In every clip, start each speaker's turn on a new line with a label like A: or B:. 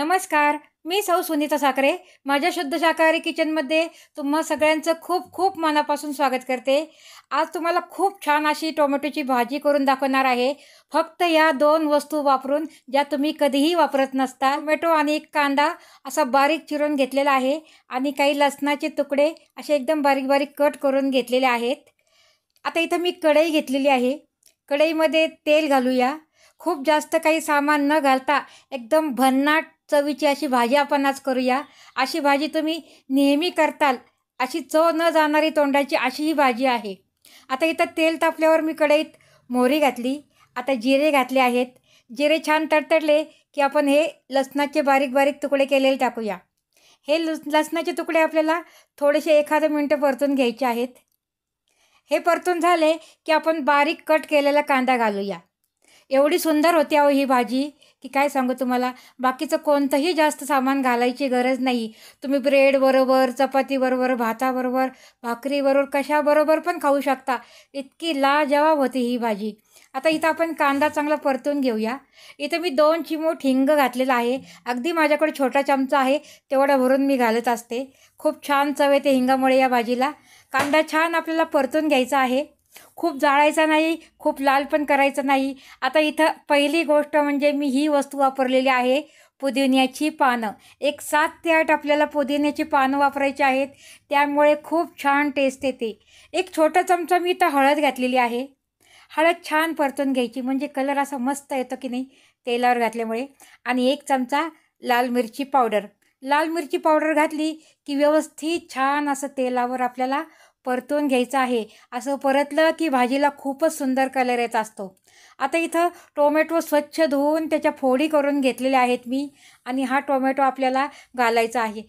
A: नमस्कार मी सौ सुनीता साखरे माझ्या शुद्ध शाकाहारी किचनमध्ये तुम्हा सगळ्यांचं खूप खूप मनापासून स्वागत करते आज तुम्हाला खूप छान अशी टोमॅटोची भाजी करून दाखवणार आहे फक्त या दोन वस्तू वापरून ज्या तुम्ही कधीही वापरत नसता टोमॅटो आणि एक कांदा असा बारीक चिरून घेतलेला आहे आणि काही लसणाचे तुकडे असे एकदम बारीक बारीक कट करून घेतलेले आहेत आता इथं मी कढई घेतलेली आहे कढईमध्ये तेल घालूया खूप जास्त काही सामान न घालता एकदम भन्नाट चवीची अशी भाजी आपण आज करूया अशी भाजी तुम्ही नेहमी करताल अशी चव न जाणारी तोंडाची अशी ही भाजी आहे आता इथं तेल तापल्यावर मी कढईत मोहरी घातली आता जिरे घातले आहेत जिरे छान तडतडले की आपण हे लसणाचे बारीक बारीक तुकडे केलेले टाकूया हे लसणाचे तुकडे आपल्याला थोडेसे एखादं मिनटं परतून घ्यायचे आहेत हे परतून झाले की आपण बारीक कट केलेला कांदा घालूया एवढी सुंदर होती अहो ही भाजी की काय सांगू तुम्हाला बाकीचं कोणतंही जास्त सामान घालायची गरज नाही तुम्ही ब्रेडबरोबर चपातीबरोबर भाताबरोबर भाकरीबरोबर कशाबरोबर पण खाऊ शकता इतकी लाजवाब होती ही भाजी आता इथं आपण कांदा चांगला परतून घेऊया इथं मी दोन चिमूट हिंग घातलेलं आहे अगदी माझ्याकडे छोटा चमचा आहे तेवढा भरून मी घालत असते खूप छान चव येते हिंगामुळे या भाजीला कांदा छान आपल्याला परतून घ्यायचा आहे खूप जाळायचा नाही खूप लाल पण करायचं नाही आता इथं पहिली गोष्ट म्हणजे मी ही वस्तू वापरलेली आहे पुदिन्याची पानं एक सात ते आठ आपल्याला पुदिन्याची पानं वापरायची आहेत त्यामुळे खूप छान टेस्ट येते एक छोटा चमचा मी इथं हळद घातलेली आहे हळद छान परतून घ्यायची म्हणजे कलर असा मस्त येतो की नाही तेलावर घातल्यामुळे आणि एक चमचा लाल मिरची पावडर लाल मिरची पावडर घातली की व्यवस्थित छान असं तेलावर आपल्याला परतून घ्यायचं आहे असं परतलं की भाजीला खूपच सुंदर कलर येत असतो आता इथं टोमॅटो स्वच्छ धुवून त्याच्या फोडी करून घेतलेल्या आहेत मी आणि हा टोमॅटो आपल्याला घालायचा आहे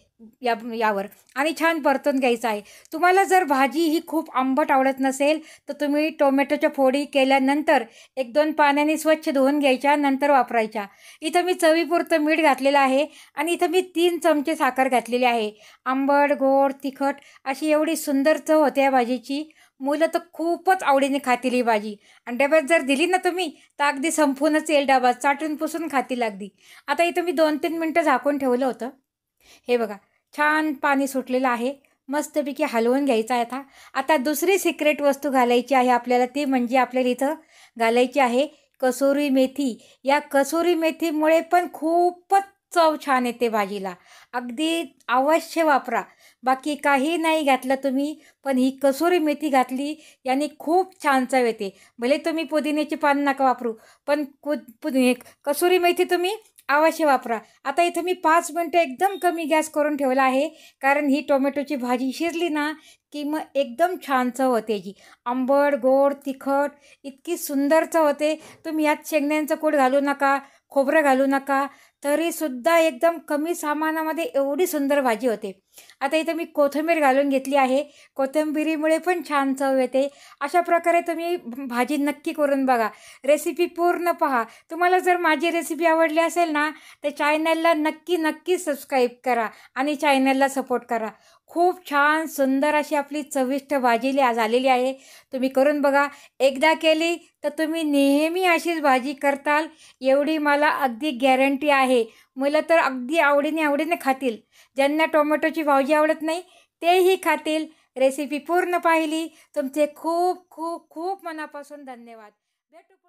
A: या यावर आणि छान परतून घ्यायचं आहे तुम्हाला जर भाजी ही खूप आंबट आवडत नसेल तर तुम्ही टोमॅटोच्या फोडी केल्यानंतर एक दोन पाण्याने स्वच्छ धुवून घ्यायच्या नंतर वापरायच्या इथं मी चवीपुरतं मीठ घातलेलं आहे आणि इथं मी तीन चमचे साखर घातलेली आहे आंबट गोड तिखट अशी एवढी सुंदर चव होते या भाजीची मुलं तर खूपच आवडीने खातील ही भाजी आणि डब्यात जर दिली ना तुम्ही तर अगदी संपूर्णच येईल डबा चाटून पुसून खातील अगदी आता इथं मी दोन तीन मिनटं झाकून ठेवलं होतं हे बघा छान पाणी सुटलेलं आहे मस्तपैकी हलवून घ्यायचा आहे आता आता दुसरी सिक्रेट वस्तू घालायची आहे आपल्याला ती म्हणजे आपल्याला इथं घालायची आहे कसोरी मेथी या कसोरी मेथीमुळे पण खूपच चव छान येते भाजीला अगदी अवश्य वापरा बाकी काही नाही घातलं तुम्ही पण ही कसोरी मेथी घातली याने खूप छान चव येते भले तुम्ही पुदिन्याची पानं नका वापरू पण पु पुदिने कसोरी मेथी तुम्ही अवश्य वापरा आता इथं मी पाच मिनटं एकदम कमी गॅस करून ठेवला आहे कारण ही टोमॅटोची भाजी शिरली ना की मग एकदम छान चव होते जी आंबट गोड तिखट इतकी सुंदर चव होते तुम्ही यात शेंगण्यांचं कोड घालू नका खोबरं घालू नका तरीसुद्धा एकदम कमी सामानामध्ये एवढी सुंदर भाजी होते आता इथं मी कोथिंबीर घालून घेतली आहे कोथिंबीरीमुळे पण छान चव येते अशा प्रकारे तुम्ही भाजी नक्की करून बघा रेसिपी पूर्ण पहा तुम्हाला जर माझी रेसिपी आवडली असेल ना तर चॅनलला नक्की नक्की सबस्क्राईब करा आणि चॅनलला सपोर्ट करा खूप छान सुंदर अशी आपली चविष्ट भाजी आज झालेली आहे तुम्ही करून बघा एकदा केली तर तुम्ही नेहमी अशीच भाजी करताल एवढी मला अगदी गॅरंटी आहे मुलं तर अगदी आवडीने आवडीने खातील ज्यांना टोमॅटोची भाजी आवडत नाही तेही खातील रेसिपी पूर्ण पाहिली तुमचे खूप खूप खूप मनापासून धन्यवाद भेटू